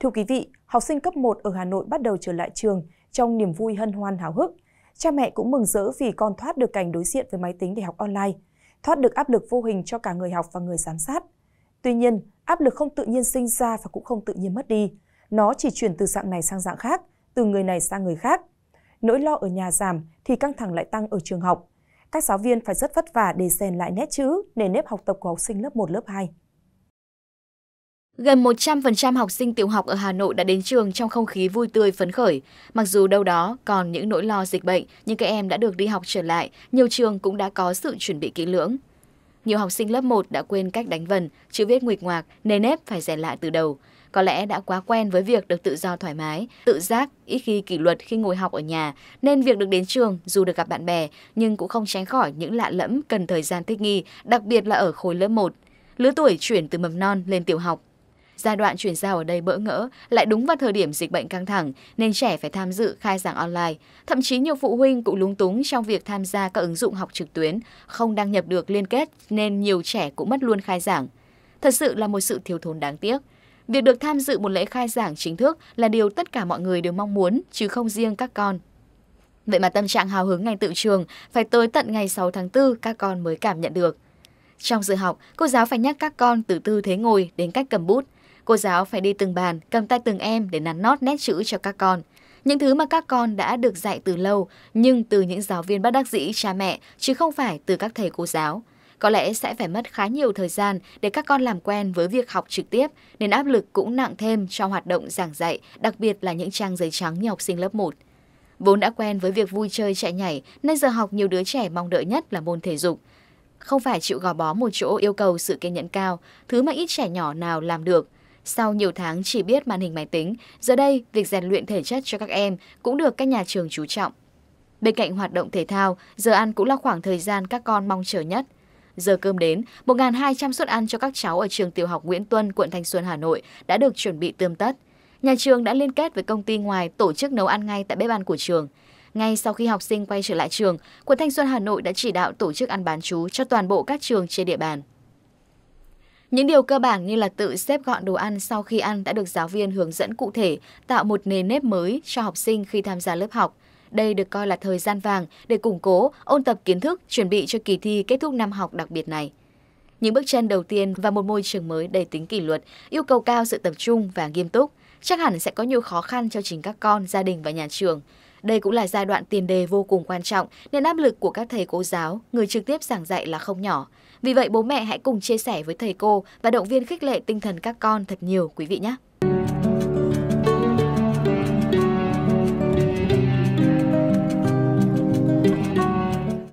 Thưa quý vị, học sinh cấp 1 ở Hà Nội bắt đầu trở lại trường trong niềm vui hân hoan háo hức. Cha mẹ cũng mừng rỡ vì con thoát được cảnh đối diện với máy tính để học online, thoát được áp lực vô hình cho cả người học và người giám sát. Tuy nhiên, áp lực không tự nhiên sinh ra và cũng không tự nhiên mất đi. Nó chỉ chuyển từ dạng này sang dạng khác, từ người này sang người khác. Nỗi lo ở nhà giảm thì căng thẳng lại tăng ở trường học. Các giáo viên phải rất vất vả để rèn lại nét chữ, nền nếp học tập của học sinh lớp 1, lớp 2. Gần 100% học sinh tiểu học ở Hà Nội đã đến trường trong không khí vui tươi phấn khởi. Mặc dù đâu đó còn những nỗi lo dịch bệnh, nhưng các em đã được đi học trở lại, nhiều trường cũng đã có sự chuẩn bị kỹ lưỡng. Nhiều học sinh lớp 1 đã quên cách đánh vần, chữ viết nguyệt ngoạc, nề nếp phải rèn lại từ đầu. Có lẽ đã quá quen với việc được tự do thoải mái, tự giác, ít khi kỷ luật khi ngồi học ở nhà, nên việc được đến trường dù được gặp bạn bè nhưng cũng không tránh khỏi những lạ lẫm cần thời gian thích nghi, đặc biệt là ở khối lớp 1. Lứa tuổi chuyển từ mầm non lên tiểu học Giai đoạn chuyển giao ở đây bỡ ngỡ, lại đúng vào thời điểm dịch bệnh căng thẳng, nên trẻ phải tham dự khai giảng online. Thậm chí nhiều phụ huynh cũng lúng túng trong việc tham gia các ứng dụng học trực tuyến, không đăng nhập được liên kết nên nhiều trẻ cũng mất luôn khai giảng. Thật sự là một sự thiếu thốn đáng tiếc. Việc được tham dự một lễ khai giảng chính thức là điều tất cả mọi người đều mong muốn, chứ không riêng các con. Vậy mà tâm trạng hào hứng ngày tự trường phải tới tận ngày 6 tháng 4 các con mới cảm nhận được. Trong giờ học, cô giáo phải nhắc các con từ tư thế ngồi đến cách cầm bút. Cô giáo phải đi từng bàn, cầm tay từng em để nắn nót nét chữ cho các con. Những thứ mà các con đã được dạy từ lâu, nhưng từ những giáo viên bất đắc dĩ cha mẹ, chứ không phải từ các thầy cô giáo. Có lẽ sẽ phải mất khá nhiều thời gian để các con làm quen với việc học trực tiếp, nên áp lực cũng nặng thêm cho hoạt động giảng dạy, đặc biệt là những trang giấy trắng như học sinh lớp 1. Vốn đã quen với việc vui chơi chạy nhảy, nên giờ học nhiều đứa trẻ mong đợi nhất là môn thể dục. Không phải chịu gò bó một chỗ yêu cầu sự kiên nhẫn cao, thứ mà ít trẻ nhỏ nào làm được – sau nhiều tháng chỉ biết màn hình máy tính, giờ đây việc rèn luyện thể chất cho các em cũng được các nhà trường chú trọng. Bên cạnh hoạt động thể thao, giờ ăn cũng là khoảng thời gian các con mong chờ nhất. Giờ cơm đến, 1.200 suất ăn cho các cháu ở trường tiểu học Nguyễn Tuân, quận Thanh Xuân, Hà Nội đã được chuẩn bị tươm tất. Nhà trường đã liên kết với công ty ngoài tổ chức nấu ăn ngay tại bếp ăn của trường. Ngay sau khi học sinh quay trở lại trường, quận Thanh Xuân Hà Nội đã chỉ đạo tổ chức ăn bán chú cho toàn bộ các trường trên địa bàn. Những điều cơ bản như là tự xếp gọn đồ ăn sau khi ăn đã được giáo viên hướng dẫn cụ thể, tạo một nền nếp mới cho học sinh khi tham gia lớp học. Đây được coi là thời gian vàng để củng cố, ôn tập kiến thức, chuẩn bị cho kỳ thi kết thúc năm học đặc biệt này. Những bước chân đầu tiên và một môi trường mới đầy tính kỷ luật, yêu cầu cao sự tập trung và nghiêm túc, chắc hẳn sẽ có nhiều khó khăn cho chính các con, gia đình và nhà trường. Đây cũng là giai đoạn tiền đề vô cùng quan trọng nên áp lực của các thầy cô giáo, người trực tiếp giảng dạy là không nhỏ. Vì vậy bố mẹ hãy cùng chia sẻ với thầy cô và động viên khích lệ tinh thần các con thật nhiều quý vị nhé.